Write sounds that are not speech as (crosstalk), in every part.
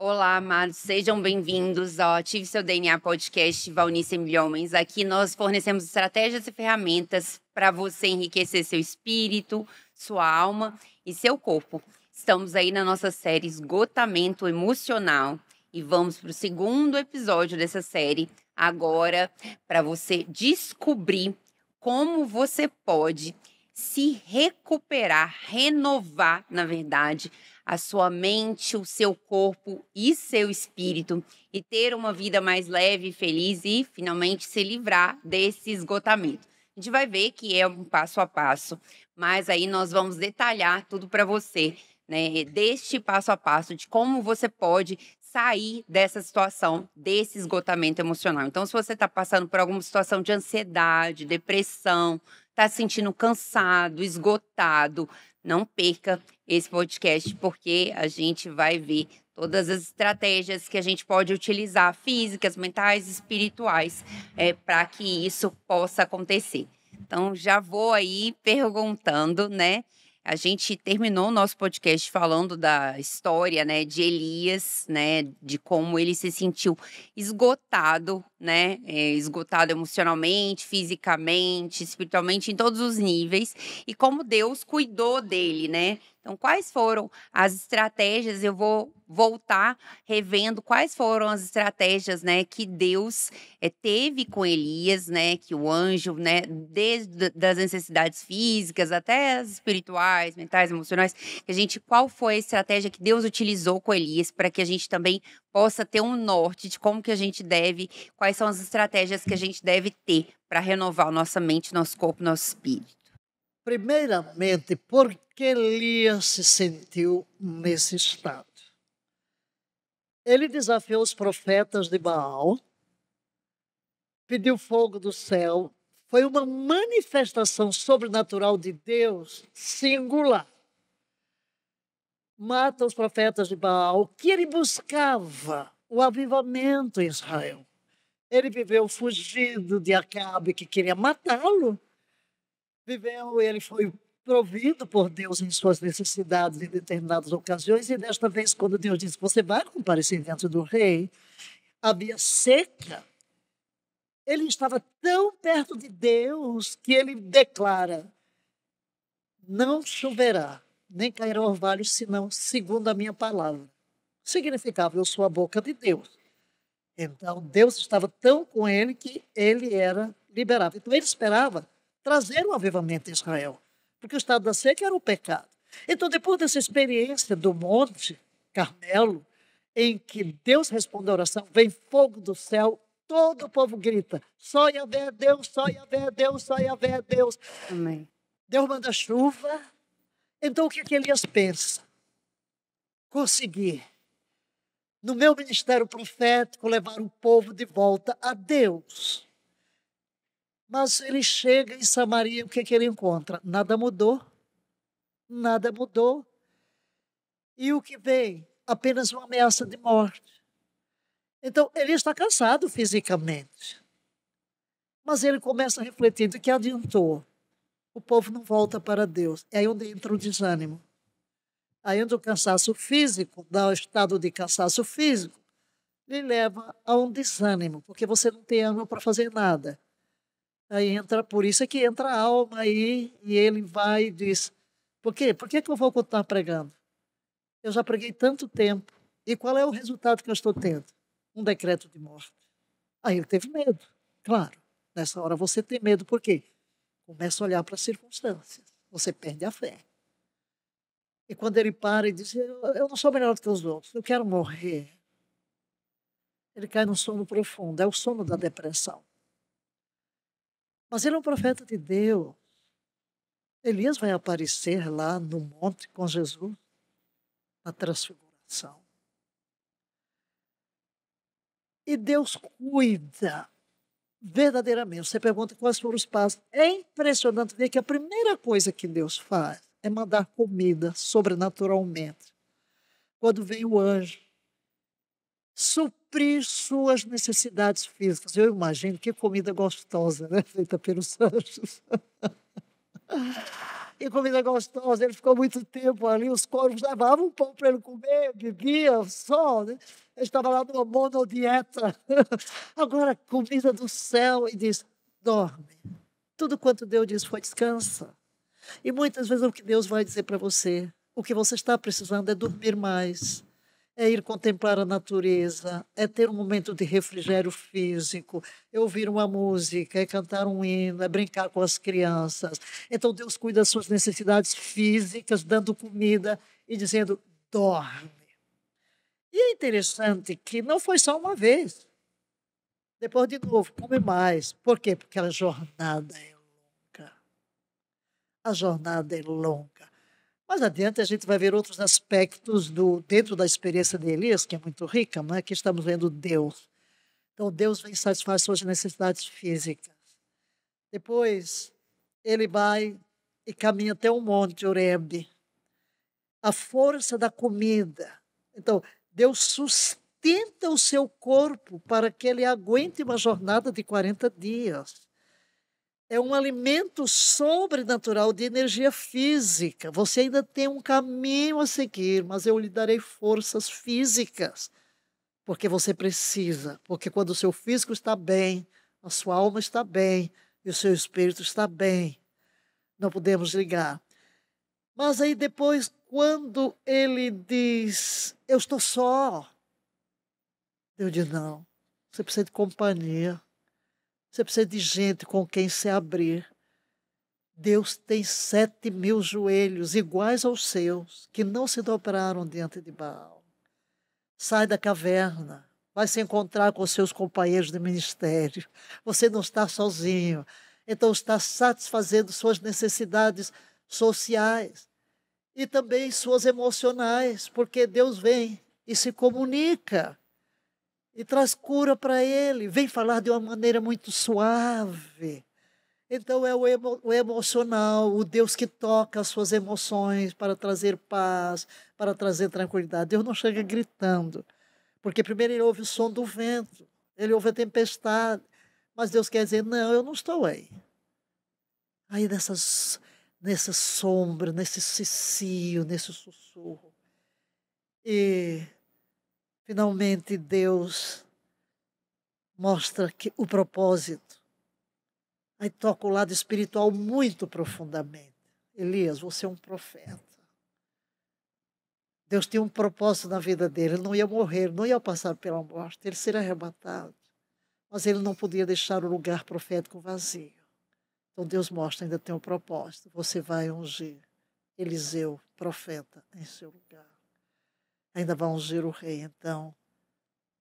Olá, amados, sejam bem-vindos ao Ative Seu DNA Podcast Valnice Milhões Aqui nós fornecemos estratégias e ferramentas para você enriquecer seu espírito, sua alma e seu corpo. Estamos aí na nossa série Esgotamento Emocional e vamos para o segundo episódio dessa série agora para você descobrir como você pode se recuperar, renovar, na verdade, a sua mente, o seu corpo e seu espírito e ter uma vida mais leve e feliz e finalmente se livrar desse esgotamento. A gente vai ver que é um passo a passo, mas aí nós vamos detalhar tudo para você, né, deste passo a passo de como você pode sair dessa situação, desse esgotamento emocional. Então, se você está passando por alguma situação de ansiedade, depressão, está se sentindo cansado, esgotado, não perca esse podcast, porque a gente vai ver todas as estratégias que a gente pode utilizar, físicas, mentais, espirituais, é, para que isso possa acontecer. Então, já vou aí perguntando, né? A gente terminou o nosso podcast falando da história, né, de Elias, né, de como ele se sentiu esgotado, né, eh, esgotado emocionalmente, fisicamente, espiritualmente, em todos os níveis, e como Deus cuidou dele, né, então, quais foram as estratégias? Eu vou voltar revendo quais foram as estratégias, né, que Deus é, teve com Elias, né, que o anjo, né, desde das necessidades físicas até as espirituais, mentais, emocionais, que a gente qual foi a estratégia que Deus utilizou com Elias para que a gente também possa ter um norte de como que a gente deve, quais são as estratégias que a gente deve ter para renovar nossa mente, nosso corpo, nosso espírito primeiramente, porque Elias se sentiu nesse estado. Ele desafiou os profetas de Baal, pediu fogo do céu. Foi uma manifestação sobrenatural de Deus singular. Mata os profetas de Baal, que ele buscava o avivamento em Israel. Ele viveu fugido de Acabe, que queria matá-lo viveu, ele foi provido por Deus em suas necessidades em determinadas ocasiões, e desta vez, quando Deus disse: Você vai comparecer dentro do rei, havia seca. Ele estava tão perto de Deus que ele declara: Não choverá, nem cairá orvalho, senão segundo a minha palavra. Significava: Eu sou a boca de Deus. Então, Deus estava tão com ele que ele era liberado. Então, ele esperava trazer o avivamento a Israel, porque o estado da seca era o um pecado. Então, depois dessa experiência do Monte Carmelo, em que Deus responde a oração, vem fogo do céu, todo o povo grita: só Yahvé é Deus, só Yahvé é Deus, só Yahvé é Deus. Amém. Deus manda chuva. Então, o que, é que Elias pensa? Consegui, no meu ministério profético, levar o povo de volta a Deus. Mas ele chega em Samaria, o que, é que ele encontra? Nada mudou. Nada mudou. E o que vem? Apenas uma ameaça de morte. Então, ele está cansado fisicamente. Mas ele começa a refletir: que adiantou? O povo não volta para Deus. É aí onde entra o desânimo. Aí onde o cansaço físico, dá o estado de cansaço físico, lhe leva a um desânimo, porque você não tem ânimo para fazer nada. Aí entra, por isso é que entra a alma aí, e ele vai e diz: Por quê? Por que, que eu vou continuar pregando? Eu já preguei tanto tempo. E qual é o resultado que eu estou tendo? Um decreto de morte. Aí ele teve medo, claro. Nessa hora você tem medo, por quê? Começa a olhar para as circunstâncias. Você perde a fé. E quando ele para e diz: eu, eu não sou melhor do que os outros, eu quero morrer. Ele cai num sono profundo, é o sono da depressão. Mas ele é um profeta de Deus. Elias vai aparecer lá no monte com Jesus, na transfiguração. E Deus cuida verdadeiramente. Você pergunta quais foram os passos. É impressionante ver que a primeira coisa que Deus faz é mandar comida sobrenaturalmente. Quando vem o anjo, suprir suas necessidades físicas. Eu imagino que comida gostosa, né? Feita pelos anjos. (laughs) e comida gostosa, ele ficou muito tempo ali, os corvos levavam um pão para ele comer, bebia, sol, né? Ele estava lá numa monodieta. (laughs) Agora, comida do céu, e diz, dorme. Tudo quanto Deus diz foi descansa. E muitas vezes o que Deus vai dizer para você, o que você está precisando é dormir mais é ir contemplar a natureza, é ter um momento de refrigério físico, é ouvir uma música, é cantar um hino, é brincar com as crianças. Então Deus cuida das suas necessidades físicas, dando comida e dizendo: dorme. E é interessante que não foi só uma vez. Depois, de novo, come mais. Por quê? Porque a jornada é longa. A jornada é longa. Mais adiante, a gente vai ver outros aspectos do, dentro da experiência de Elias, que é muito rica, né? que estamos vendo Deus. Então, Deus vem satisfaz suas necessidades físicas. Depois, ele vai e caminha até o monte, Oreb. A força da comida. Então, Deus sustenta o seu corpo para que ele aguente uma jornada de 40 dias é um alimento sobrenatural de energia física. Você ainda tem um caminho a seguir, mas eu lhe darei forças físicas, porque você precisa. Porque quando o seu físico está bem, a sua alma está bem e o seu espírito está bem. Não podemos ligar. Mas aí depois, quando ele diz, eu estou só, eu digo, não, você precisa de companhia. Você precisa de gente com quem se abrir. Deus tem sete mil joelhos iguais aos seus, que não se dobraram diante de Baal. Sai da caverna, vai se encontrar com seus companheiros de ministério. Você não está sozinho. Então está satisfazendo suas necessidades sociais e também suas emocionais, porque Deus vem e se comunica e traz cura para ele. Vem falar de uma maneira muito suave. Então é o, emo, o, emocional, o Deus que toca as suas emoções para trazer paz, para trazer tranquilidade. Deus não chega gritando, porque primeiro ele ouve o som do vento, ele ouve a tempestade, mas Deus quer dizer: não, eu não estou aí. Aí nessas, nessa sombra, nesse cicio, nesse sussurro. E Finalmente, Deus mostra que o propósito. Aí toca o lado espiritual muito profundamente. Elias, você é um profeta. Deus tinha um propósito na vida dele. Ele não ia morrer, não ia passar pela morte, ele seria arrebatado. Mas ele não podia deixar o lugar profético vazio. Então Deus mostra, ainda tem um propósito. Você vai ungir Eliseu, profeta, em seu lugar ainda vão ungir o rei. Então,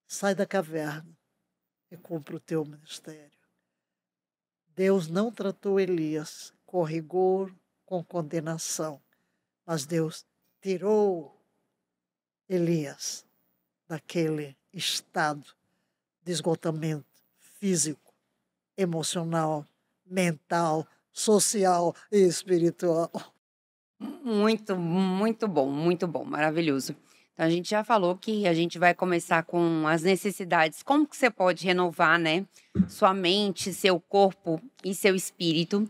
sai da caverna e cumpra o teu ministério. Deus não tratou Elias com rigor, com condenação, mas Deus tirou Elias daquele estado de esgotamento físico, emocional, mental, social e espiritual. Muito, muito bom, muito bom, maravilhoso. Então, a gente já falou que a gente vai começar com as necessidades. Como que você pode renovar, né? Sua mente, seu corpo e seu espírito.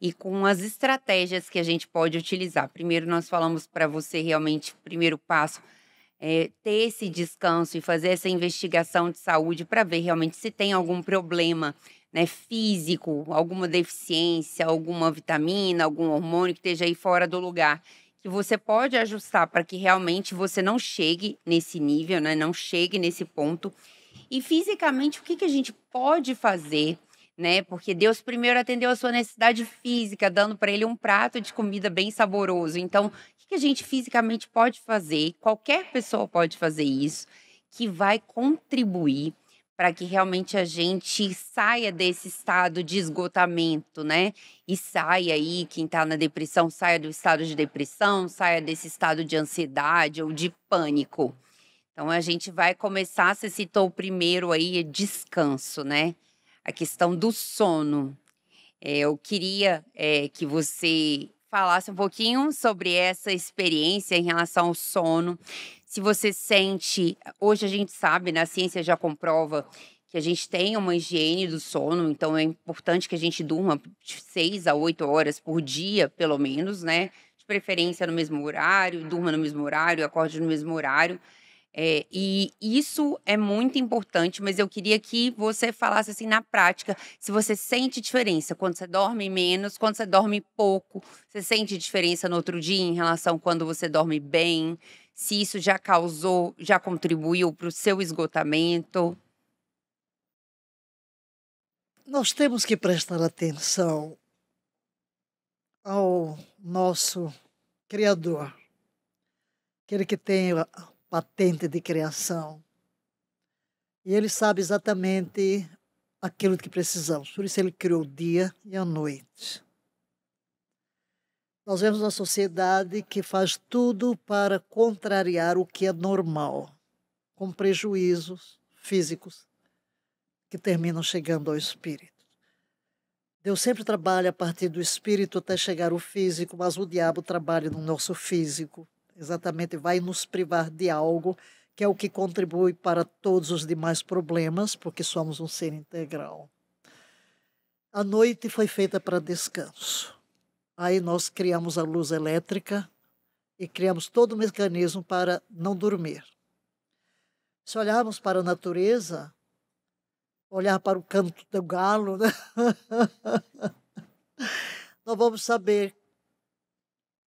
E com as estratégias que a gente pode utilizar. Primeiro, nós falamos para você realmente, primeiro passo, é ter esse descanso e fazer essa investigação de saúde para ver realmente se tem algum problema né, físico, alguma deficiência, alguma vitamina, algum hormônio que esteja aí fora do lugar que você pode ajustar para que realmente você não chegue nesse nível, né? Não chegue nesse ponto. E fisicamente, o que, que a gente pode fazer, né? Porque Deus primeiro atendeu a sua necessidade física, dando para ele um prato de comida bem saboroso. Então, o que, que a gente fisicamente pode fazer? Qualquer pessoa pode fazer isso, que vai contribuir para que realmente a gente saia desse estado de esgotamento, né? E saia aí, quem está na depressão, saia do estado de depressão, saia desse estado de ansiedade ou de pânico. Então a gente vai começar, você citou o primeiro aí, é descanso, né? A questão do sono. É, eu queria é, que você falasse um pouquinho sobre essa experiência em relação ao sono. Se você sente, hoje a gente sabe, né, a ciência já comprova que a gente tem uma higiene do sono, então é importante que a gente durma de 6 a 8 horas por dia, pelo menos, né? De preferência no mesmo horário, durma no mesmo horário, acorde no mesmo horário. É, e isso é muito importante, mas eu queria que você falasse assim na prática, se você sente diferença quando você dorme menos, quando você dorme pouco, você sente diferença no outro dia em relação quando você dorme bem, se isso já causou, já contribuiu para o seu esgotamento. Nós temos que prestar atenção ao nosso Criador, aquele que tem patente de criação. E ele sabe exatamente aquilo que precisamos. Por isso ele criou o dia e a noite. Nós vemos uma sociedade que faz tudo para contrariar o que é normal, com prejuízos físicos que terminam chegando ao espírito. Deus sempre trabalha a partir do espírito até chegar ao físico, mas o diabo trabalha no nosso físico exatamente vai nos privar de algo que é o que contribui para todos os demais problemas, porque somos um ser integral. A noite foi feita para descanso. Aí nós criamos a luz elétrica e criamos todo o mecanismo para não dormir. Se olharmos para a natureza, olhar para o canto do galo, né? nós (laughs) vamos saber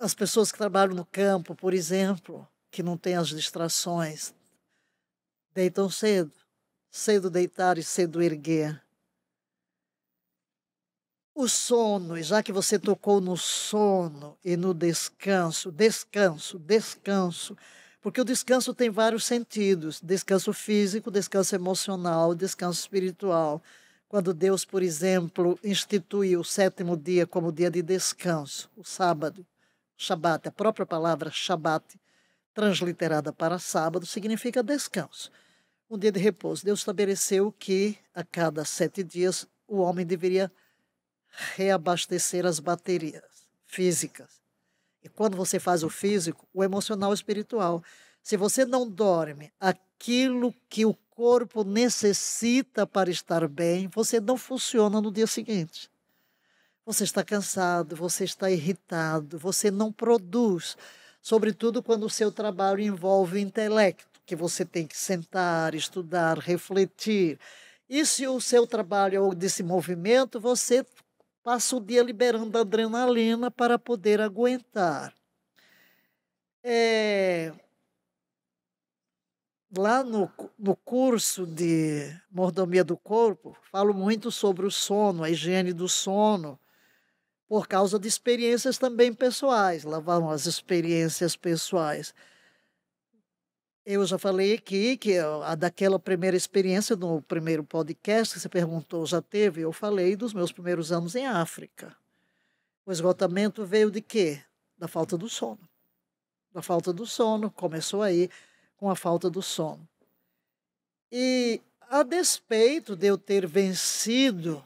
as pessoas que trabalham no campo, por exemplo, que não têm as distrações, deitam cedo, cedo deitar e cedo erguer. O sono, já que você tocou no sono e no descanso, descanso, descanso, porque o descanso tem vários sentidos: descanso físico, descanso emocional, descanso espiritual. Quando Deus, por exemplo, instituiu o sétimo dia como dia de descanso, o sábado, Shabat, a própria palavra Shabat, transliterada para sábado, significa descanso. Um dia de repouso. Deus estabeleceu que a cada sete dias o homem deveria reabastecer as baterias físicas. E quando você faz o físico, o emocional e o espiritual. Se você não dorme aquilo que o corpo necessita para estar bem, você não funciona no dia seguinte. Você está cansado, você está irritado, você não produz, sobretudo quando o seu trabalho envolve o intelecto, que você tem que sentar, estudar, refletir. E se o seu trabalho é o desse movimento, você passa o dia liberando adrenalina para poder aguentar. É, lá no, no curso de mordomia do corpo, falo muito sobre o sono, a higiene do sono, por causa de experiências também pessoais, lá vão as experiências pessoais. Eu já falei aqui que a daquela primeira experiência no primeiro podcast que você perguntou já teve, eu falei dos meus primeiros anos em África. O esgotamento veio de quê? Da falta do sono. Da falta do sono, começou aí com a falta do sono. E a despeito de eu ter vencido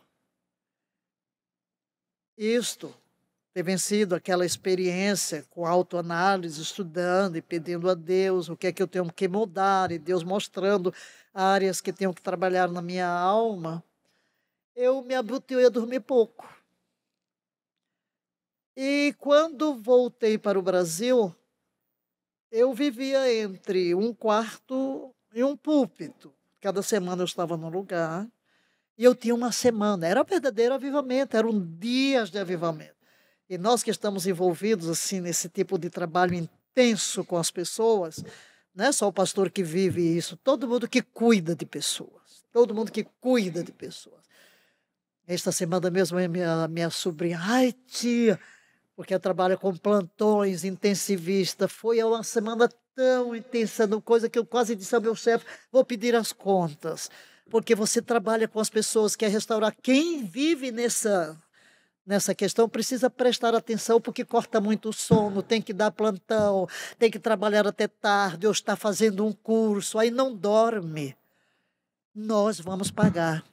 isto, ter vencido aquela experiência com autoanálise, estudando e pedindo a Deus o que é que eu tenho que mudar, e Deus mostrando áreas que tenho que trabalhar na minha alma, eu me abutei a dormir pouco. E quando voltei para o Brasil, eu vivia entre um quarto e um púlpito. Cada semana eu estava num lugar e eu tinha uma semana. Era verdadeiro avivamento, eram dias de avivamento. E nós que estamos envolvidos assim nesse tipo de trabalho intenso com as pessoas, não é só o pastor que vive isso, todo mundo que cuida de pessoas, todo mundo que cuida de pessoas. Esta semana mesmo minha minha sobrinha, ai tia, porque trabalha com plantões, intensivista, foi uma semana tão intensa, coisa que eu quase disse ao meu chefe, vou pedir as contas porque você trabalha com as pessoas, quer restaurar. Quem vive nessa, nessa questão precisa prestar atenção porque corta muito o sono, tem que dar plantão, tem que trabalhar até tarde ou está fazendo um curso, aí não dorme. Nós vamos pagar.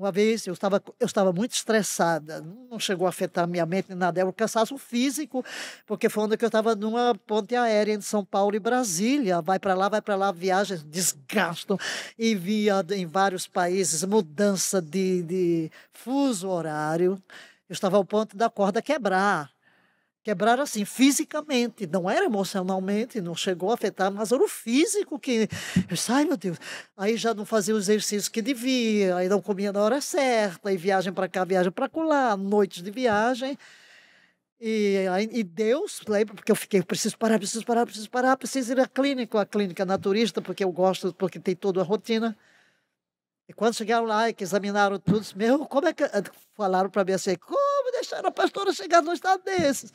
Uma vez eu estava, eu estava muito estressada, não chegou a afetar minha mente nem nada, era um cansaço físico, porque foi onde eu estava numa ponte aérea entre São Paulo e Brasília. Vai para lá, vai para lá, viagens, desgasto, e via em vários países, mudança de, de fuso horário. Eu estava ao ponto da corda quebrar. Quebraram assim, fisicamente, não era emocionalmente, não chegou a afetar, mas era o físico que. Eu disse, ai meu Deus. Aí já não fazia os exercícios que devia, aí não comia na hora certa, e viagem para cá, viagem para lá, noites de viagem. E, e Deus, lembra, porque eu fiquei, preciso parar, preciso parar, preciso parar, preciso ir à clínica, à clínica naturista, porque eu gosto, porque tem toda a rotina. E quando chegaram lá e que examinaram tudo, meu, como é que. (laughs) Falaram para mim assim, como deixaram a pastora chegar num estado desses?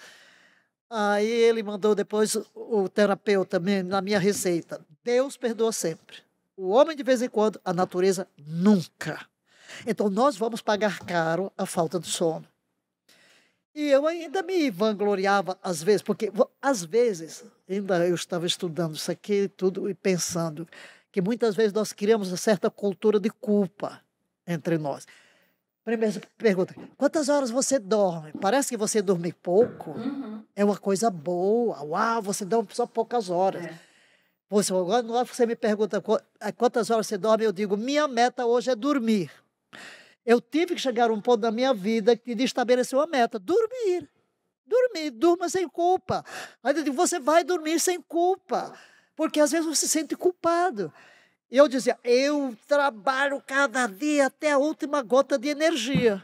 Aí ele mandou depois o terapeuta na minha receita. Deus perdoa sempre. O homem de vez em quando, a natureza nunca. Então nós vamos pagar caro a falta de sono. E eu ainda me vangloriava às vezes, porque às vezes, ainda eu estava estudando isso aqui tudo e pensando, que muitas vezes nós criamos uma certa cultura de culpa entre nós. Primeira pergunta: quantas horas você dorme? Parece que você dormir pouco uhum. é uma coisa boa. Uau, você dorme só poucas horas. É. Você, agora você me pergunta quantas horas você dorme, eu digo: minha meta hoje é dormir. Eu tive que chegar a um ponto da minha vida que de estabelecer uma meta: dormir. Dormir, durma sem culpa. Aí eu digo: você vai dormir sem culpa. Porque às vezes você se sente culpado. Eu dizia, eu trabalho cada dia até a última gota de energia.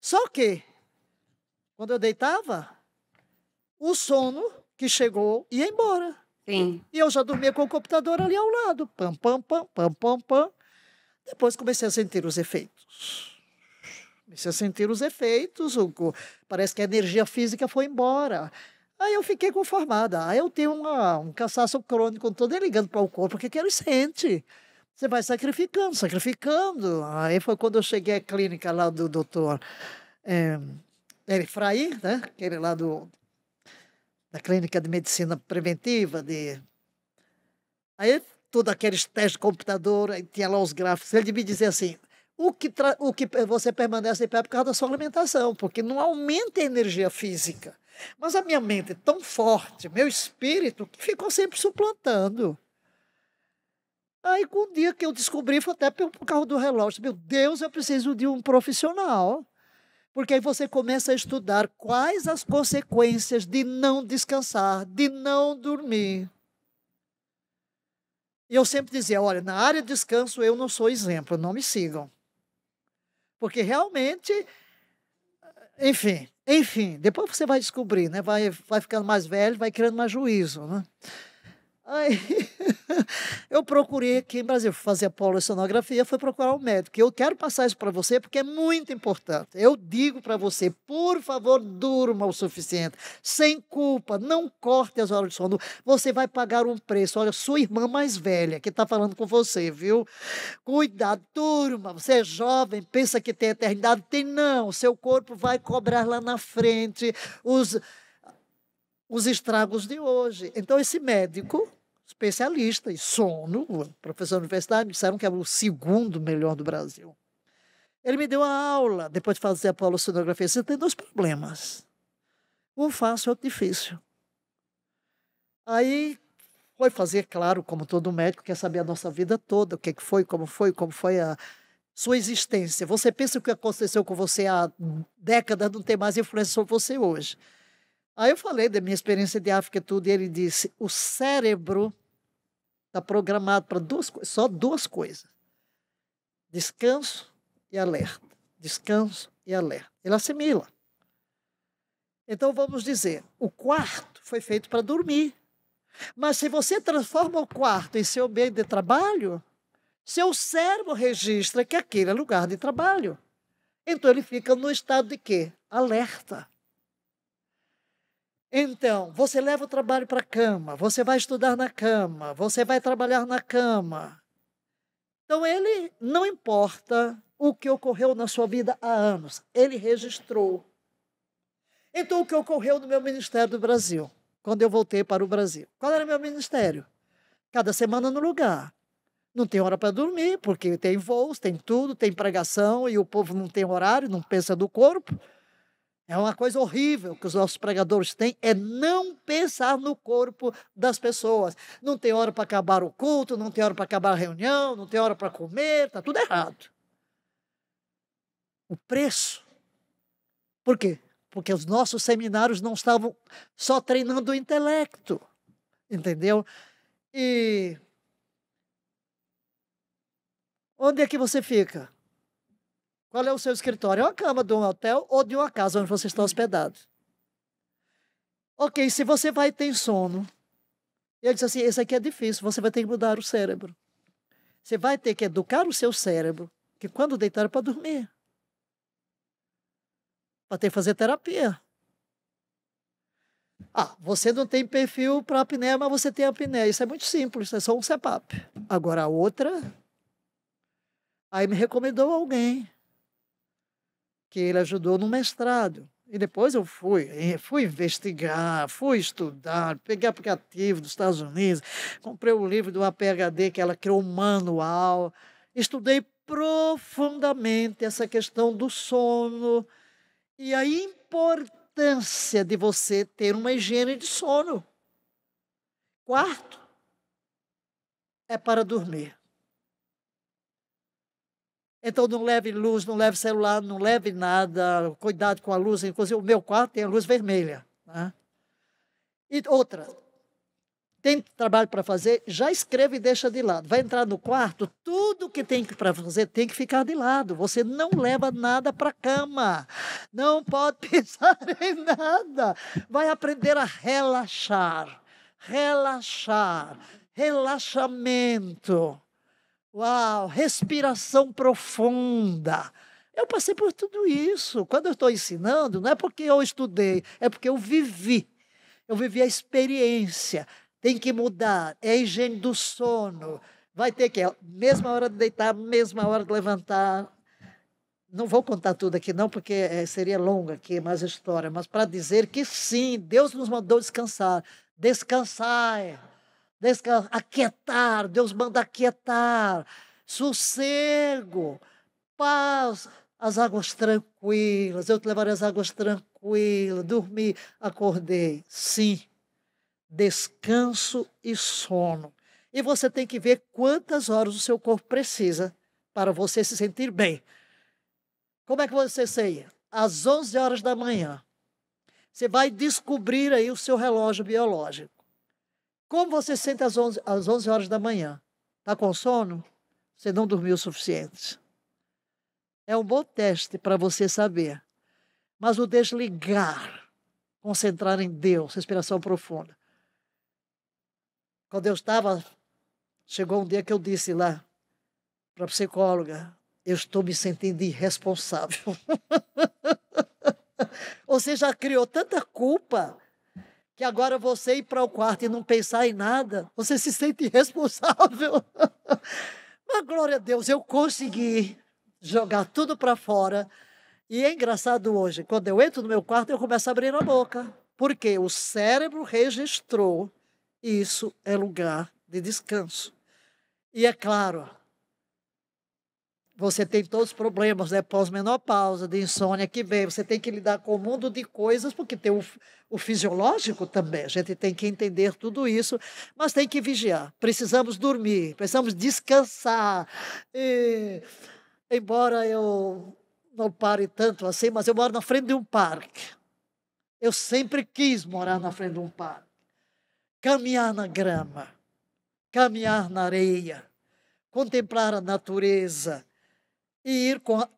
Só que, quando eu deitava, o sono que chegou ia embora. Sim. E eu já dormia com o computador ali ao lado. Pam, pam, pam, pam, pam, pam. Depois comecei a sentir os efeitos. Comecei a sentir os efeitos. O, parece que a energia física foi embora. Aí eu fiquei conformada. Aí eu tenho uma, um cansaço crônico, não estou ligando para o corpo, porque ele sente. Você vai sacrificando, sacrificando. Aí foi quando eu cheguei à clínica lá do doutor é, eh, Efraim, né? Aquele lá do, da clínica de medicina preventiva. De... Aí todos aqueles testes de computador, aí tinha lá os gráficos. Ele me dizia assim, o que, o que você permanece de pé é por causa da sua alimentação, porque não aumenta a energia física. Mas a minha mente é tão forte, meu espírito, que ficou sempre suplantando. Aí, com um dia que eu descobri, foi até por causa do relógio, meu Deus, eu preciso de um profissional. Porque aí você começa a estudar quais as consequências de não descansar, de não dormir. E eu sempre dizia, olha, na área de descanso eu não sou exemplo, não me sigam. Porque realmente, enfim, enfim, depois você vai descobrir, né? Vai, vai ficando mais velho, vai criando mais juízo, né? Aí (laughs) eu procurei aqui em Brasília, fazer a polissonografia, foi procurar um médico. Eu quero passar isso para você porque é muito importante. Eu digo para você, por favor, durma o suficiente, sem culpa, não corte as horas de sono. Você vai pagar um preço. Olha, sua irmã mais velha que está falando com você, viu? Cuidado, durma. Você é jovem, pensa que tem eternidade, tem não. Seu corpo vai cobrar lá na frente os os estragos de hoje. Então, esse médico especialista em sono, professor da universidade, disseram que era é o segundo melhor do Brasil. Ele me deu a aula, depois de fazer a polissonografia. Você tem dois problemas. Um fácil, e outro difícil. Aí foi fazer, claro, como todo médico, quer saber a nossa vida toda, o que, é que foi, como foi, como foi a sua existência. Você pensa o que aconteceu com você há décadas não tem mais influência sobre você hoje. Aí eu falei da minha experiência de África e tudo, e ele disse: o cérebro Está programado para duas, só duas coisas: descanso e alerta. Descanso e alerta. Ele assimila. Então vamos dizer: o quarto foi feito para dormir. Mas se você transforma o quarto em seu meio de trabalho, seu cérebro registra que aquele é lugar de trabalho. Então ele fica no estado de quê? Alerta. Então, você leva o trabalho para a cama, você vai estudar na cama, você vai trabalhar na cama. Então, ele não importa o que ocorreu na sua vida há anos, ele registrou. Então, o que ocorreu no meu ministério do Brasil, quando eu voltei para o Brasil? Qual era meu ministério? Cada semana no lugar. Não tem hora para dormir, porque tem voos, tem tudo, tem pregação e o povo não tem horário, não pensa do corpo. É uma coisa horrível que os nossos pregadores têm, é não pensar no corpo das pessoas. Não tem hora para acabar o culto, não tem hora para acabar a reunião, não tem hora para comer, está tudo errado. O preço. Por quê? Porque os nossos seminários não estavam só treinando o intelecto, entendeu? E onde é que você fica? Qual é o seu escritório? É uma cama de um hotel ou de uma casa onde você está hospedado. Ok, se você vai ter sono, eu disse assim, esse aqui é difícil, você vai ter que mudar o cérebro. Você vai ter que educar o seu cérebro, que quando deitar é para dormir. Para ter que fazer terapia. Ah, você não tem perfil para apneia, mas você tem apneia. Isso é muito simples, é só um CEPAP. Agora a outra, aí me recomendou alguém que ele ajudou no mestrado. E depois eu fui, eh, fui investigar, fui estudar, peguei aplicativo dos Estados Unidos, comprei o um livro de uma PhD que ela criou um manual, estudei profundamente essa questão do sono e a importância de você ter uma higiene de sono. Quarto é para dormir. Então não leve luz, não leve celular, não leve nada, cuidado com a luz. Inclusive, o meu quarto tem a luz vermelha. Né? E outra, tem trabalho para fazer, já escreve e deixa de lado. Vai entrar no quarto, tudo que tem para fazer tem que ficar de lado. Você não leva nada para cama. Não pode (laughs) pensar em nada. Vai aprender a relaxar. Relaxar. Relaxamento. Uau, respiração profunda. Eu passei por tudo isso. Quando eu estou ensinando, não é porque eu estudei, é porque eu vivi. Eu vivi a experiência. Tem que mudar. É a higiene do sono. Vai ter que, mesma hora de deitar, mesma hora de levantar. Não vou contar tudo aqui, não, porque eh, seria longa aqui, mais história. Mas para dizer que sim, Deus nos mandou descansar. Descansai é aquietar, Deus manda aquietar, sossego, paz, as águas tranquilas, eu te levarei as águas tranquilas, dormi, acordei. Sim, descanso e sono. E você tem que ver quantas horas o seu corpo precisa para você se sentir bem. Como é que você ceia? Às 11 horas da manhã. Você vai descobrir aí o seu relógio biológico. Como você sente às 11, às 11 horas da manhã? Está com sono? Você não dormiu o suficiente. É um bom teste para você saber. Mas o desligar, concentrar em Deus, respiração profunda. Quando eu estava, chegou um dia que eu disse lá para a psicóloga: Eu estou me sentindo irresponsável. (laughs) Você já criou tanta culpa que agora você ir para o quarto e não pensar em nada, você se sente (laughs) responsável. (laughs) Mas glória a Deus, eu consegui jogar tudo para fora. E é engraçado hoje, quando eu entro no meu quarto, eu começo a abrir a boca. Porque o cérebro registrou isso é lugar de descanso. E é claro, você tem todos os problemas, né? Pós-menopausa, de insônia que vem. Você tem que lidar com o um mundo de coisas, porque tem o, o, fisiológico também. A gente tem que entender tudo isso, mas tem que vigiar. Precisamos dormir, precisamos descansar. E, embora eu não pare tanto assim, mas eu moro na frente de um parque. Eu sempre quis morar na frente de um parque. Caminhar na grama, caminhar na areia, contemplar a natureza e ir com, a,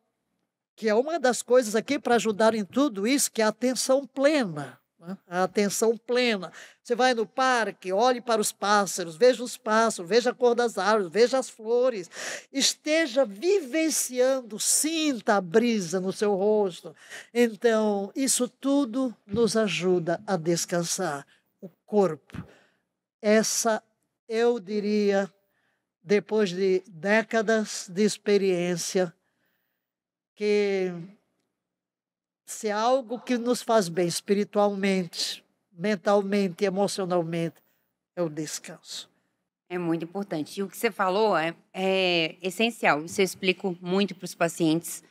que é uma das coisas aqui para ajudar em tudo isso, que é a atenção plena. Né? A atenção plena. Você vai no parque, olhe para os pássaros, veja os pássaros, veja a cor das árvores, veja as flores. Esteja vivenciando, sinta a brisa no seu rosto. Então, isso tudo nos ajuda a descansar o corpo. Essa, eu diria, depois de décadas de experiência, que se é algo que nos faz bem espiritualmente, mentalmente, emocionalmente, é o descanso. É muito importante. E o que você falou é, é essencial. Isso eu explico muito para os pacientes.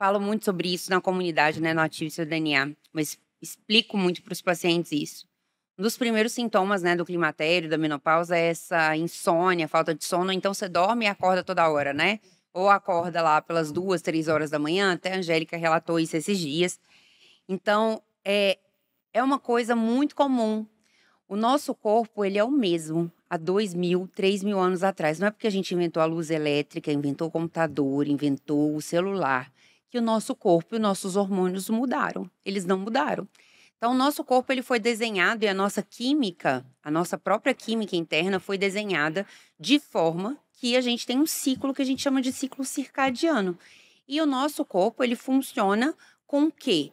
Falo muito sobre isso na comunidade, né, no Ative Seu DNA. Mas explico muito para os pacientes isso. Um dos primeiros sintomas né, do climatério, da menopausa, é essa insônia, falta de sono. Então, você dorme e acorda toda hora, né? ou acorda lá pelas duas, três horas da manhã, até a Angélica relatou isso esses dias. Então, é, é uma coisa muito comum. O nosso corpo, ele é o mesmo há dois mil, três mil anos atrás. Não é porque a gente inventou a luz elétrica, inventou o computador, inventou o celular, que o nosso corpo e os nossos hormônios mudaram. Eles não mudaram. Então, o nosso corpo ele foi desenhado e a nossa química, a nossa própria química interna foi desenhada de forma que a gente tem um ciclo que a gente chama de ciclo circadiano. E o nosso corpo, ele funciona com o quê?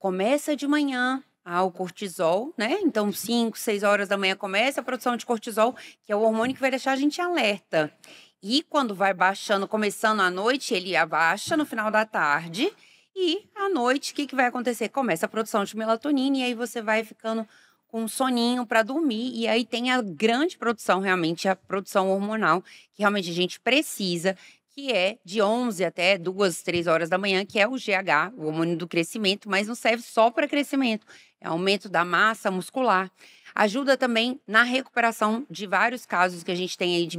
Começa de manhã, ao ah, cortisol, né? Então, 5, 6 horas da manhã começa a produção de cortisol, que é o hormônio que vai deixar a gente alerta. E quando vai baixando, começando à noite, ele abaixa no final da tarde. E à noite, o que, que vai acontecer? Começa a produção de melatonina e aí você vai ficando com soninho para dormir. E aí tem a grande produção, realmente, a produção hormonal, que realmente a gente precisa, que é de 11 até 2, 3 horas da manhã, que é o GH, o hormônio do crescimento, mas não serve só para crescimento, é aumento da massa muscular. Ajuda também na recuperação de vários casos que a gente tem aí de,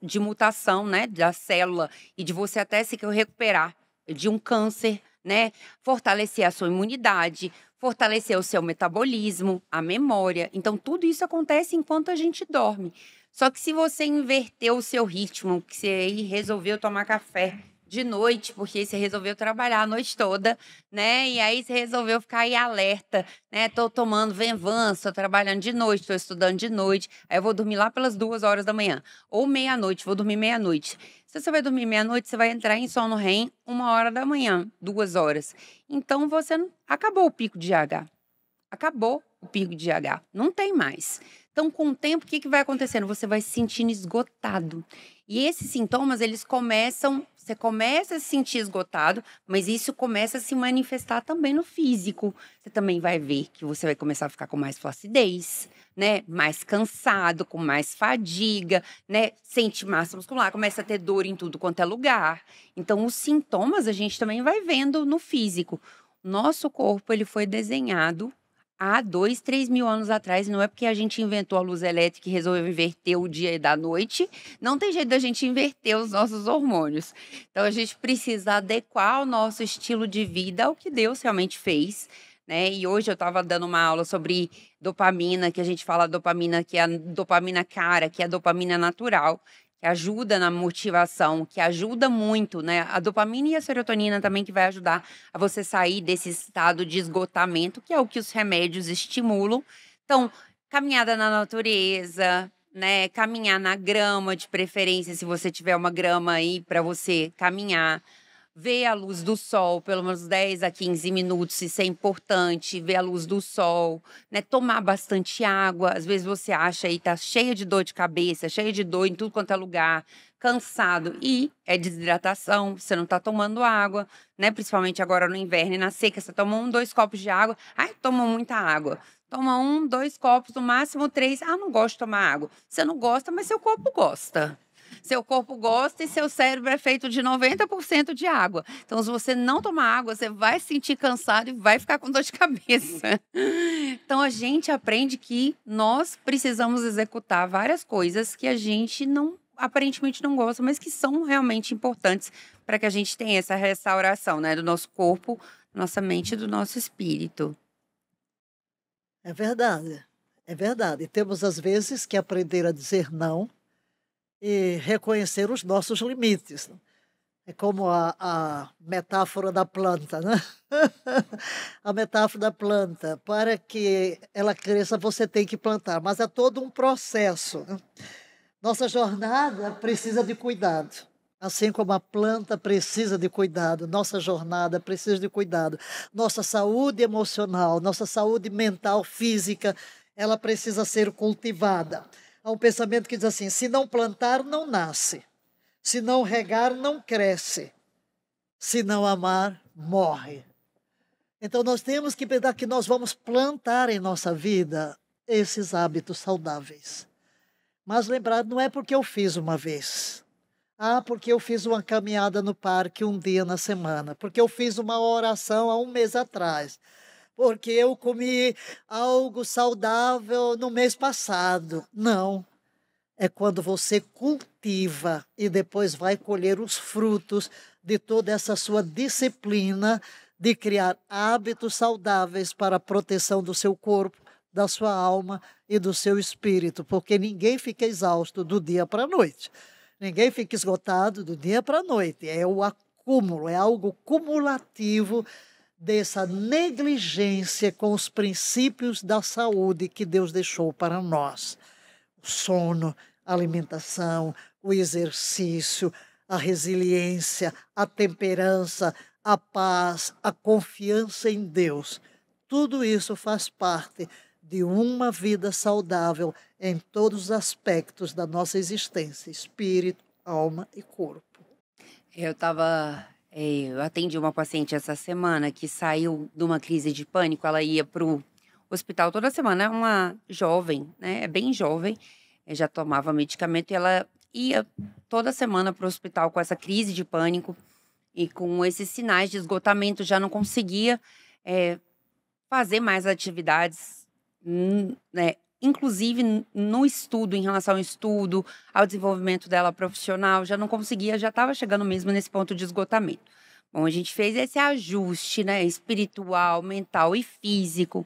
de mutação, né, da célula e de você até se recuperar de um câncer né? Fortalecer a sua imunidade, fortalecer o seu metabolismo, a memória. Então, tudo isso acontece enquanto a gente dorme. Só que se você inverter o seu ritmo, que você aí resolveu tomar café de noite, porque você resolveu trabalhar a noite toda, né? E aí você resolveu ficar aí alerta, né? Tô tomando venvan, tô trabalhando de noite, tô estudando de noite, aí eu vou dormir lá pelas duas horas da manhã. Ou meia-noite, vou dormir meia-noite. Se você vai dormir meia-noite, você vai entrar em sono REM uma hora da manhã, duas horas. Então você acabou o pico de H. Acabou o pico de H. Não tem mais. Então, com o tempo, o que, que vai acontecendo? Você vai se sentindo esgotado. E esses sintomas, eles começam, você começa a se sentir esgotado, mas isso começa a se manifestar também no físico. Você também vai ver que você vai começar a ficar com mais flacidez, né? Mais cansado, com mais fadiga, né? Sente massa muscular, começa a ter dor em tudo quanto é lugar. Então, os sintomas a gente também vai vendo no físico. Nosso corpo, ele foi desenhado há dois, três mil anos atrás. Não é porque a gente inventou a luz elétrica e resolveu inverter o dia e da noite. Não tem jeito da gente inverter os nossos hormônios. Então a gente precisa adequar o nosso estilo de vida ao que Deus realmente fez. Né? E hoje eu estava dando uma aula sobre dopamina, que a gente fala dopamina que é a dopamina cara, que é a dopamina natural, que ajuda na motivação, que ajuda muito, né? A dopamina e a serotonina também que vai ajudar a você sair desse estado de esgotamento, que é o que os remédios estimulam. Então, caminhada na natureza, né? Caminhar na grama de preferência, se você tiver uma grama aí para você caminhar ver a luz do sol pelo menos 10 a 15 minutos, isso é importante, ver a luz do sol, né? Tomar bastante água. Às vezes você acha aí tá cheia de dor de cabeça, cheia de dor em tudo quanto é lugar, cansado e é desidratação, você não tá tomando água, né? Principalmente agora no inverno e na seca, você toma um, dois copos de água. Ai, toma muita água. Toma um, dois copos, no máximo três. Ah, não gosto de tomar água. Você não gosta, mas seu corpo gosta. Seu corpo gosta e seu cérebro é feito de 90% de água. Então, se você não tomar água, você vai sentir cansado e vai ficar com dor de cabeça. (laughs) Então, a gente aprende que nós precisamos executar várias coisas que a gente não aparentemente não gosta, mas que são realmente importantes para que a gente tenha essa restauração, né, do nosso corpo, nossa mente, do nosso espírito. É verdade. É verdade. E temos, às vezes, que aprender a dizer não e reconhecer os nossos limites. Né? É como a, a metáfora da planta, né? (laughs) a metáfora da planta. Para que ela cresça, você tem que plantar, mas é todo um processo. Né? Nossa jornada precisa de cuidado. Assim como a planta precisa de cuidado, nossa jornada precisa de cuidado. Nossa saúde emocional, nossa saúde mental, física, ela precisa ser cultivada há um pensamento que diz assim: se não plantar, não nasce. Se não regar, não cresce. Se não amar, morre. Então nós temos que pensar que nós vamos plantar em nossa vida esses hábitos saudáveis. Mas lembrar, não é porque eu fiz uma vez. Ah, porque eu fiz uma caminhada no parque um dia na semana, porque eu fiz uma oração há um mês atrás porque eu comi algo saudável no mês passado. Não. É quando você cultiva e depois vai colher os frutos de toda essa sua disciplina de criar hábitos saudáveis para a proteção do seu corpo, da sua alma e do seu espírito, porque ninguém fica exausto do dia para a noite. Ninguém fica esgotado do dia para a noite. É o acúmulo, é algo cumulativo dessa negligência com os princípios da saúde que Deus deixou para nós. O sono, a alimentação, o exercício, a resiliência, a temperança, a paz, a confiança em Deus. Tudo isso faz parte de uma vida saudável em todos os aspectos da nossa existência, espírito, alma e corpo. Eu estava é, eu atendi uma paciente essa semana que saiu de uma crise de pânico. Ela ia para o hospital toda semana. É uma jovem, né? É bem jovem. Eh, já tomava medicamento e ela ia toda semana para o hospital com essa crise de pânico e com esses sinais de esgotamento. Já não conseguia é, fazer mais atividades hum, né, inclusive no estudo, em relação ao estudo, ao desenvolvimento dela profissional, já não conseguia, já estava chegando mesmo nesse ponto de esgotamento. Bom, a gente fez esse ajuste, né, espiritual, mental e físico.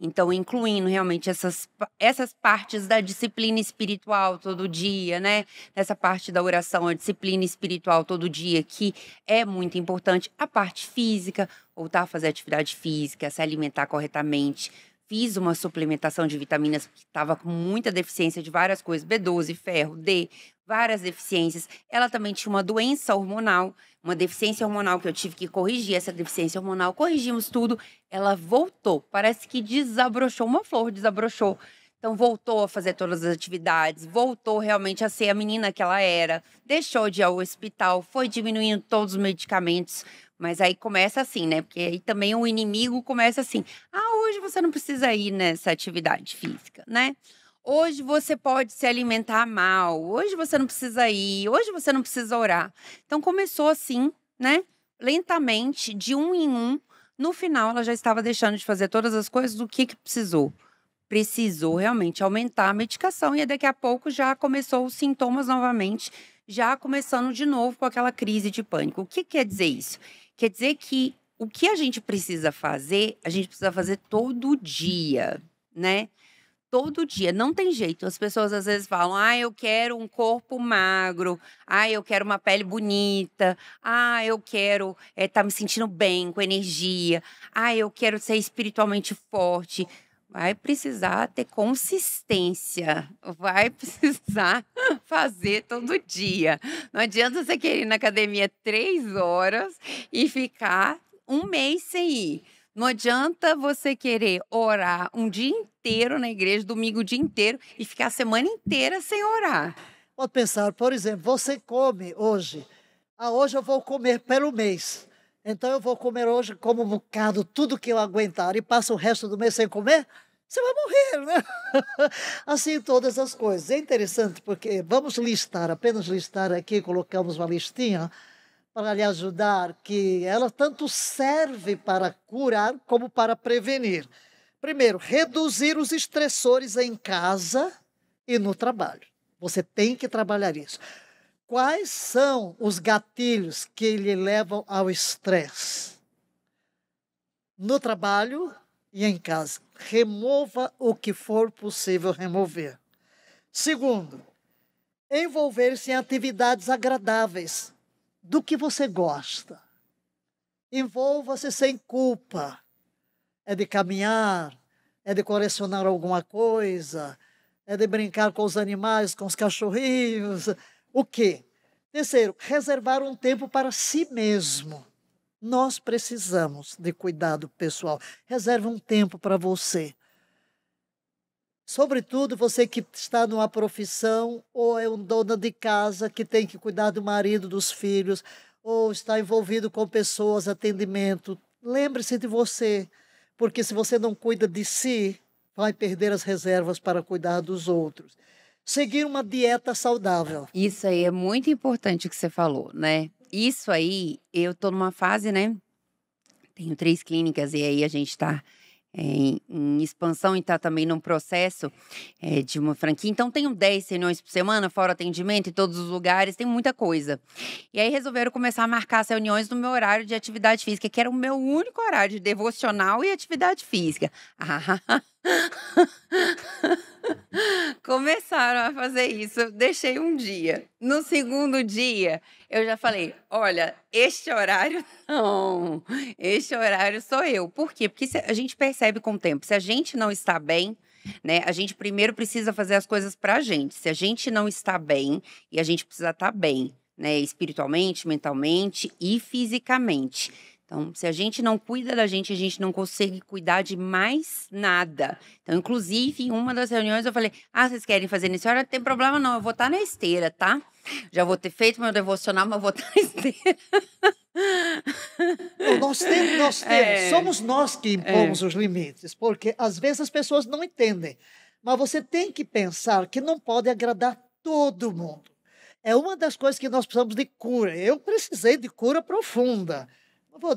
Então, incluindo realmente essas, essas partes da disciplina espiritual todo dia, né? Essa parte da oração, a disciplina espiritual todo dia, que é muito importante. A parte física, voltar a fazer atividade física, se alimentar corretamente, fiz uma suplementação de vitaminas que estava com muita deficiência de várias coisas, B12, ferro, D, várias deficiências. Ela também tinha uma doença hormonal, uma deficiência hormonal que eu tive que corrigir essa deficiência hormonal. Corrigimos tudo, ela voltou. Parece que desabrochou uma flor, desabrochou então voltou a fazer todas as atividades, voltou realmente a ser a menina que ela era, deixou de ir ao hospital, foi diminuindo todos os medicamentos, mas aí começa assim, né? Porque aí também o inimigo começa assim: "Ah, hoje você não precisa ir nessa atividade física, né? Hoje você pode se alimentar mal, hoje você não precisa ir, hoje você não precisa orar". Então começou assim, né? Lentamente, de um em um, no final ela já estava deixando de fazer todas as coisas do que que precisou precisou realmente aumentar a medicação e daqui a pouco já começou os sintomas novamente, já começando de novo com aquela crise de pânico. O que quer dizer isso? Quer dizer que o que a gente precisa fazer, a gente precisa fazer todo dia, né? todo dia. Não tem jeito. As pessoas às vezes falam: ah, eu quero um corpo magro, ah, eu quero uma pele bonita, ah, eu quero estar eh, é, tá me sentindo bem, com energia, ah, eu quero ser espiritualmente forte vai precisar ter consistência, vai (laughs) precisar fazer todo dia. Não adianta você querer ir na academia três horas e ficar um mês sem ir. Não adianta você querer orar um dia inteiro na igreja, domingo o dia inteiro, e ficar a semana inteira sem orar. Pode pensar, por exemplo, você come hoje. Ah, hoje eu vou comer pelo mês. Então eu vou comer hoje, como um bocado, tudo que eu aguentar e passo o resto do mês sem comer, você vai morrer, né? (laughs) assim, todas as coisas. É interessante porque vamos listar, apenas listar aqui, colocamos uma listinha para lhe ajudar, que ela tanto serve para curar como para prevenir. Primeiro, reduzir os estressores em casa e no trabalho. Você tem que trabalhar isso. Quais são os gatilhos que lhe levam ao estresse? No trabalho e em casa. Remova o que for possível remover. Segundo, envolver-se em atividades agradáveis do que você gosta. Envolva-se sem culpa. É de caminhar, é de colecionar alguma coisa, é de brincar com os animais, com os cachorrinhos, o quê? Terceiro, reservar um tempo para si mesmo. Nós precisamos de cuidado pessoal. Reserve um tempo para você. Sobretudo você que está numa profissão ou é um dona de casa que tem que cuidar do marido, dos filhos, ou está envolvido com pessoas, atendimento. Lembre-se de você, porque se você não cuida de si, vai perder as reservas para cuidar dos outros seguir uma dieta saudável. Isso aí é muito importante o que você falou, né? Isso aí, eu tô numa fase, né? Tenho três clínicas e aí a gente está é, em, em, expansão e está também num processo é, de uma franquia. Então, tenho 10 reuniões por semana, fora atendimento, em todos os lugares, tem muita coisa. E aí resolveram começar a marcar as reuniões no meu horário de atividade física, que era o meu único horário de devocional e atividade física. Ah, (laughs) (laughs) Começaram a fazer isso. Eu deixei um dia. No segundo dia, eu já falei: olha, este horário (laughs) não. Este horário sou eu. Por quê? Porque a gente percebe com o tempo. Se a gente não está bem, né? A gente primeiro precisa fazer as coisas pra gente. Se a gente não está bem, e a gente precisa estar tá bem, né? Espiritualmente, mentalmente e fisicamente. Então, se a gente não cuida da gente, a gente não consegue cuidar de mais nada. Então, inclusive, em uma das reuniões eu falei: Ah, vocês querem fazer nesse hora? Não tem problema, não. Eu vou estar tá na esteira, tá? Já vou ter feito meu devocional, mas vou estar tá na esteira. nós (laughs) é. temos, nós temos. É. Somos nós que impomos é. os limites, porque às vezes as pessoas não entendem. Mas você tem que pensar que não pode agradar todo mundo. É uma das coisas que nós precisamos de cura. Eu precisei de cura profunda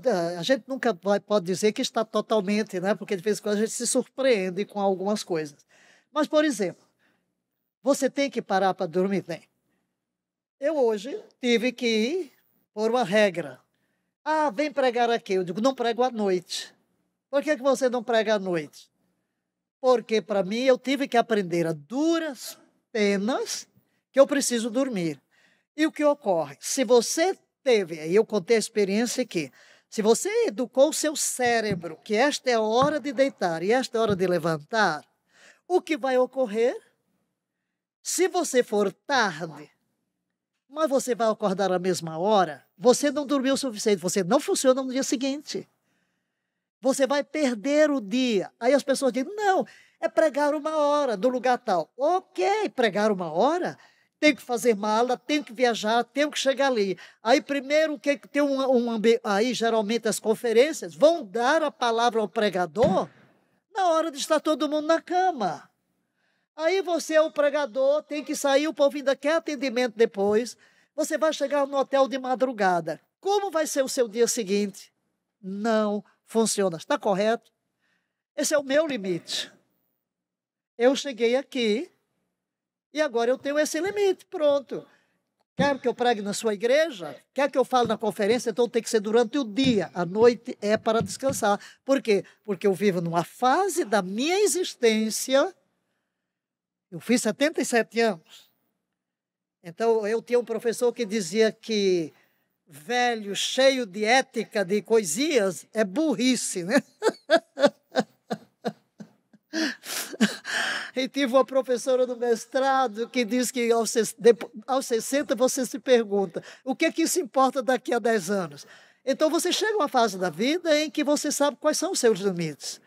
eh, a gente nunca vai, pode dizer que está totalmente, né? Porque de vez em quando a gente se surpreende com algumas coisas. Mas, por exemplo, você tem que parar para dormir? bem. Eu hoje tive que ir por uma regra. Ah, vem pregar aqui. Eu digo, não prego à noite. Por que, que você não prega à noite? Porque, para mim, eu tive que aprender a duras penas que eu preciso dormir. E o que ocorre? Se você teve, aí eu contei a experiência que se você educou o seu cérebro que esta é a hora de deitar e esta é a hora de levantar, o que vai ocorrer? Se você for tarde, mas você vai acordar à mesma hora, você não dormiu o suficiente, você não funciona no dia seguinte. Você vai perder o dia. Aí as pessoas dizem: não, é pregar uma hora do lugar tal. Ok, pregar uma hora tenho que fazer mala, tenho que viajar, tenho que chegar ali. Aí primeiro é que tem um, um aí geralmente as conferências vão dar a palavra ao pregador na hora de estar todo mundo na cama. Aí você é o pregador, tem que sair, o povo ainda quer atendimento depois. Você vai chegar no hotel de madrugada. Como vai ser o seu dia seguinte? Não funciona. Está correto? Esse é o meu limite. Eu cheguei aqui, e agora eu tenho esse limite, pronto. Quer que eu pregue na sua igreja? Quer que eu fale na conferência? Então tem que ser durante o dia. A noite é para descansar. Por quê? Porque eu vivo numa fase da minha existência. Eu fiz 77 anos. Então eu tinha um professor que dizia que velho, cheio de ética, de coisias, é burrice, né? (laughs) E tive uma professora do mestrado que diz que aos, 60 você se pergunta: o que é que isso importa daqui a 10 anos? Então você chega a uma fase da vida em que você sabe quais são os seus limites.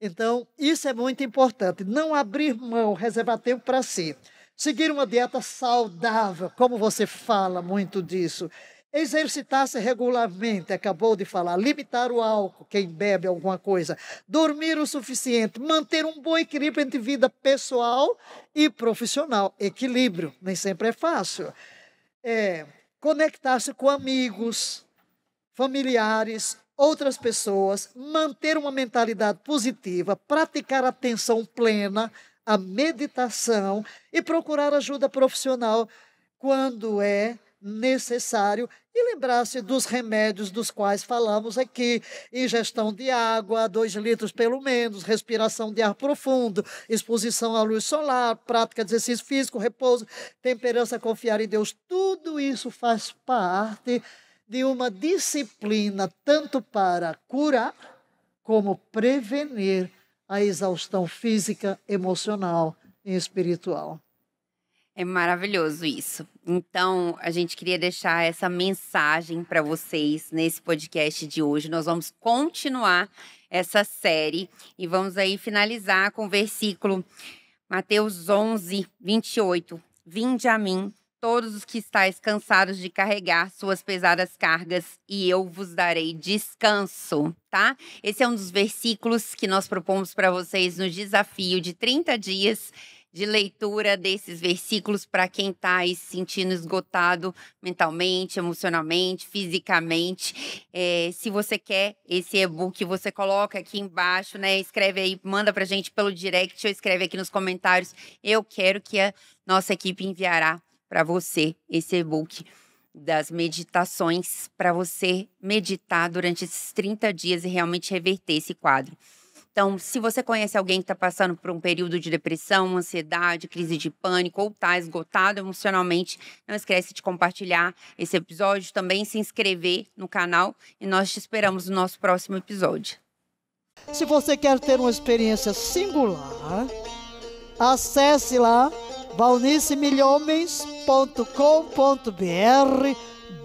Então, isso é muito importante. Não abrir mão, reservar tempo para si. Seguir uma dieta saudável, como você fala muito disso. Exercitar-se regularmente, acabou de falar. Limitar o álcool, quem bebe alguma coisa. Dormir o suficiente. Manter um bom equilíbrio entre vida pessoal e profissional. Equilíbrio, nem sempre é fácil. É, Conectar-se com amigos, familiares, outras pessoas. Manter uma mentalidade positiva. Praticar atenção plena, a meditação e procurar ajuda profissional quando é necessário e lembrar-se dos remédios dos quais falamos aqui: ingestão de água, dois litros pelo menos, respiração de ar profundo, exposição à luz solar, prática de exercício físico, repouso, temperança, confiar em Deus. Tudo isso faz parte de uma disciplina tanto para curar como prevenir a exaustão física, emocional e espiritual. É maravilhoso isso. Então, a gente queria deixar essa mensagem para vocês nesse podcast de hoje. Nós vamos continuar essa série e vamos aí finalizar com o versículo Mateus 11, 28. Vinde a mim, todos os que estáis cansados de carregar suas pesadas cargas, e eu vos darei descanso, tá? Esse é um dos versículos que nós propomos para vocês no desafio de 30 dias de leitura desses versículos para quem está aí se sentindo esgotado mentalmente, emocionalmente, fisicamente. É, se você quer esse e-book, você coloca aqui embaixo, né? Escreve aí, manda para gente pelo direct ou escreve aqui nos comentários. Eu quero que a nossa equipe enviará para você esse e-book das meditações para você meditar durante esses 30 dias e realmente reverter esse quadro. Então, se você conhece alguém que está passando por um período de depressão, ansiedade, crise de pânico ou está esgotado emocionalmente, não esquece de compartilhar esse episódio, também se inscrever no canal e nós te esperamos no nosso próximo episódio. Se você quer ter uma experiência singular, acesse lá valnicemilhomens.com.br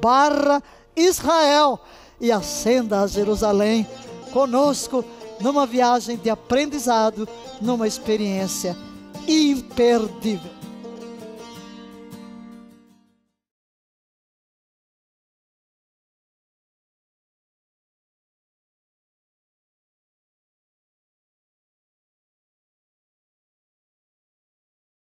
barra Israel e acenda a Jerusalém conosco numa viagem de aprendizado, numa experiência imperdível.